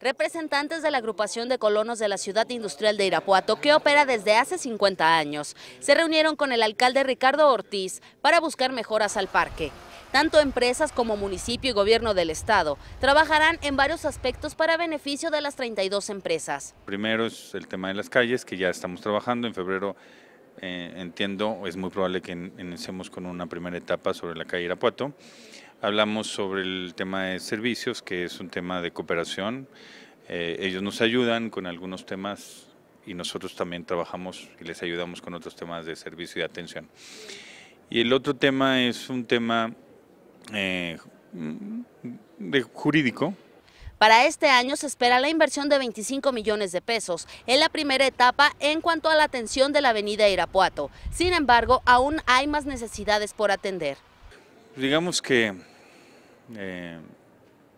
Representantes de la agrupación de colonos de la ciudad industrial de Irapuato, que opera desde hace 50 años, se reunieron con el alcalde Ricardo Ortiz para buscar mejoras al parque. Tanto empresas como municipio y gobierno del estado trabajarán en varios aspectos para beneficio de las 32 empresas. Primero es el tema de las calles, que ya estamos trabajando. En febrero, eh, entiendo, es muy probable que iniciemos con una primera etapa sobre la calle Irapuato hablamos sobre el tema de servicios, que es un tema de cooperación. Eh, ellos nos ayudan con algunos temas y nosotros también trabajamos y les ayudamos con otros temas de servicio y atención. Y el otro tema es un tema eh, de jurídico, para este año se espera la inversión de 25 millones de pesos en la primera etapa en cuanto a la atención de la avenida Irapuato. Sin embargo, aún hay más necesidades por atender. Digamos que eh,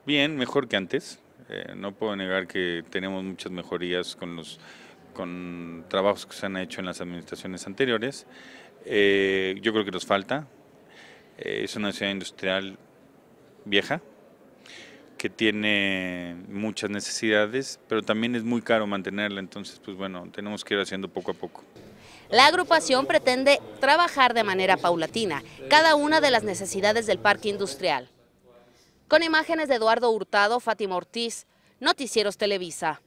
bien, mejor que antes. Eh, no puedo negar que tenemos muchas mejorías con los con trabajos que se han hecho en las administraciones anteriores. Eh, yo creo que nos falta. es una ciudad industrial vieja que tiene muchas necesidades, pero también es muy caro mantenerla. Entonces, pues bueno, tenemos que ir haciendo poco a poco. La agrupación pretende trabajar de manera paulatina cada una de las necesidades del parque industrial. Con imágenes de Eduardo Hurtado, Fátima Ortiz, Noticieros Televisa.